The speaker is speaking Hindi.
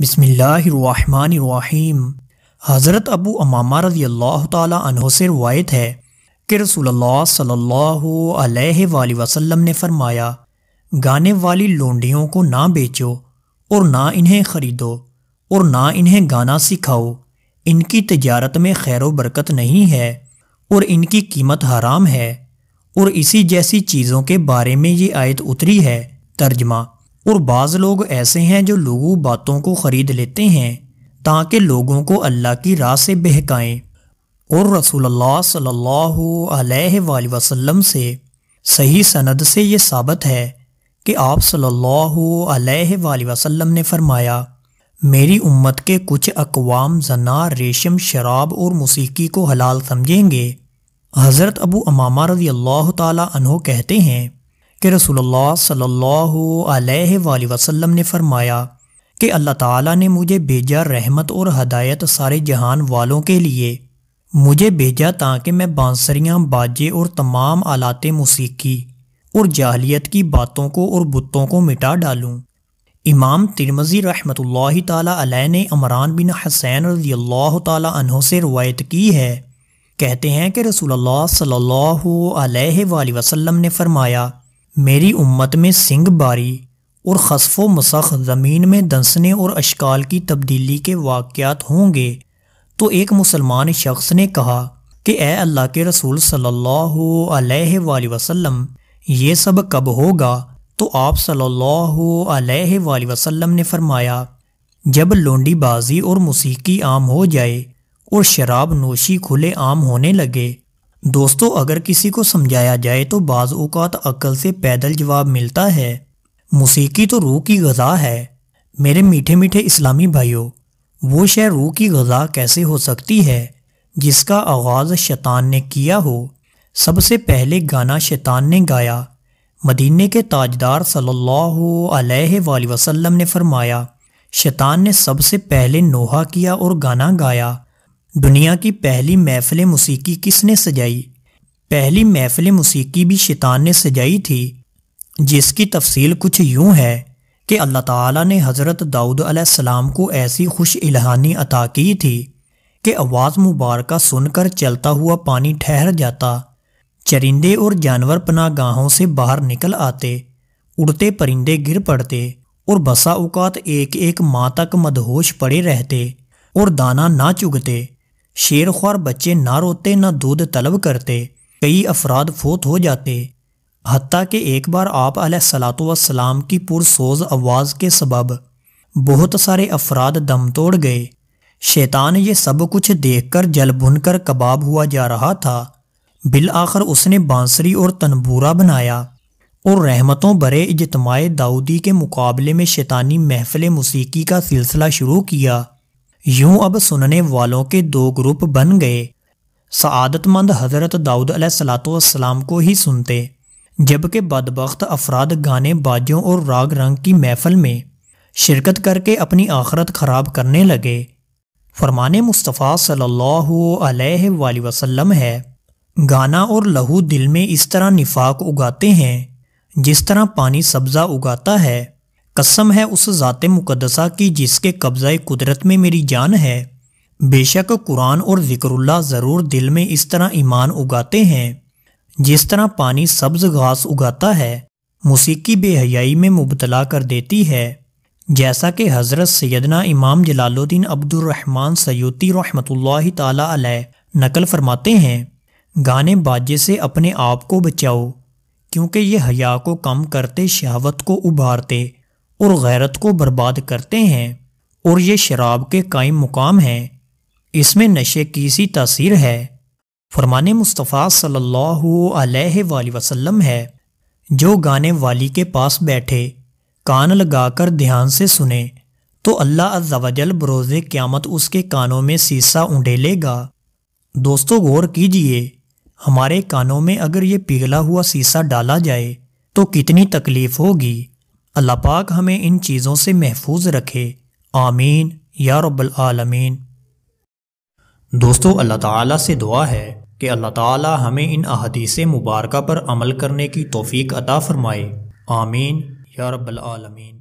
बसमीम हज़रत अबू अमामा रजी अल्लाह तह से रवायत है कि रसोल्ला सल्लल्लाहु अलैहि वसल्लम ने फरमाया गाने वाली लोंडियों को ना बेचो और ना इन्हें ख़रीदो और ना इन्हें गाना सिखाओ इनकी तजारत में खैर बरकत नहीं है और इनकी कीमत हराम है और इसी जैसी चीज़ों के बारे में ये आयत उतरी है तर्जमा और बाज़ लोग ऐसे हैं जो लोगों बातों को ख़रीद लेते हैं ताकि लोगों को अल्लाह की राह से बहकाएं और रसूलुल्लाह सल्लल्लाहु अलैहि वसल्लम से सही सनद से ये साबित है कि आप सल्लल्लाहु अलैहि वसल्लम ने फरमाया मेरी उम्मत के कुछ अकवाम जना रेशम शराब और मौसीकी को हलाल समझेंगे हज़रत अबू अमामा रजी अल्लाह तहों कहते हैं कि रसोल्ला सल्ला वसम ने फरमाया कि अल्लाह ताला ने मुझे भेजा रहमत और हदायत सारे जहान वालों के लिए मुझे भेजा ताकि मैं बांसरियाँ बाजे और तमाम आलात मौसीकी और जाहलीत की बातों को और बुतों को मिटा डालूँ इमाम तिरमजी रहमत ताली ने अमरान बिन हसैन रजी तहों से रवायत की है कहते हैं कि रसूल सल्ला वसम ने फरमाया मेरी उम्मत में सिंग बारी और खसफो मसख ज़मीन में दंसने और अशकाल की तब्दीली के वाक़ होंगे तो एक मुसलमान शख्स ने कहा कि ए अल्लाह के रसूल सल्लल्लाहु अलैहि वसल्लम ये सब कब होगा तो आप सल्लल्लाहु अलैहि वसल्लम ने फरमाया जब लोंडीबाजी और मौसीकी आम हो जाए और शराब नोशी खुले आम होने लगे दोस्तों अगर किसी को समझाया जाए तो बाज़ अवत अक्ल से पैदल जवाब मिलता है मौसीकी तो रूह की गज़ा है मेरे मीठे मीठे इस्लामी भाइयों वो शह रूह की गज़ा कैसे हो सकती है जिसका आगाज़ शैतान ने किया हो सबसे पहले गाना शैतान ने गाया मदीने के ताजदार सल्लल्लाहु अलैहि वसल्लम ने फरमाया शैतान ने सबसे पहले नोहा किया और गाना गाया दुनिया की पहली महफिल मौसीकी किसने सजाई पहली महफिल मौसीकी भी शैतान ने सजाई थी जिसकी तफसील कुछ यूं है कि अल्लाह ताला ने हज़रत दाऊद सलाम को ऐसी खुश इल्हानी अता की थी कि आवाज़ मुबारक सुनकर चलता हुआ पानी ठहर जाता चरिंदे और जानवर पना गाहों से बाहर निकल आते उड़ते परिंदे गिर पड़ते और बसा औकात एक एक माँ तक मदहोश पड़े रहते और दाना ना चुगते शेर ख्वार बच्चे ना रोते ना दूध तलब करते कई अफराद फोत हो जाते हती कि एक बार आप सलाम की पुरसोज आवाज़ के सबब बहुत सारे अफराद दम तोड़ गए शैतान ये सब कुछ देखकर जल भुन कर कबाब हुआ जा रहा था बिल आखिर उसने बांसुरी और तनबूरा बनाया और रहमतों बरे इजतमाय दाऊदी के मुकाबले में शैतानी महफिल मौसीकी का सिलसिला शुरू किया यूं अब सुनने वालों के दो ग्रुप बन गए सआदतमंद हज़रत दाऊद सलाम को ही सुनते जबकि बदबख्त अफराद गाने बाजों और राग रंग की महफल में शिरकत करके अपनी आखरत ख़राब करने लगे फरमान मुस्तफ़ा सल्लल्लाहु अलैहि वसल्लम है गाना और लहू दिल में इस तरह निफाक उगाते हैं जिस तरह पानी सब्ज़ा उगाता है कसम है उस ज़ात मुकदसा की जिसके कब्ज़ा कुदरत में मेरी जान है बेशक कुरान और ज़िक्रुल्ला ज़रूर दिल में इस तरह ईमान उगाते हैं जिस तरह पानी सब्ज घास उगाता है मौसीकी बेहयाई में मुबतला कर देती है जैसा कि हज़रत सैदना इमाम जलालुद्दीन अब्दुलरहमान सयोती रहमत नकल फरमाते हैं गाने बाजे से अपने आप को बचाओ क्योंकि ये हया को कम करते शहावत को उभारते और गैरत को बर्बाद करते हैं और ये शराब के कायम मुकाम हैं इसमें नशे की सी तासीर है फरमान मुस्तफ़ा सल्लल्लाहु अलैहि वसल्लम है जो गाने वाली के पास बैठे कान लगाकर ध्यान से सुने तो अल्लाह अज्जावजल बरोज़ क़्यामत उसके कानों में सीसा उंडेलेगा दोस्तों गौर कीजिए हमारे कानों में अगर ये पिघला हुआ सीसा डाला जाए तो कितनी तकलीफ़ होगी अल्लाह पाक हमें इन चीज़ों से महफूज रखे आमीन या रब्लमीन दोस्तों अल्लाह ताला से दुआ है कि अल्लाह ताला हमें इन अहदीस मुबारक पर अमल करने की तोफ़ी अता फ़रमाए आमीन या रब्बालमीन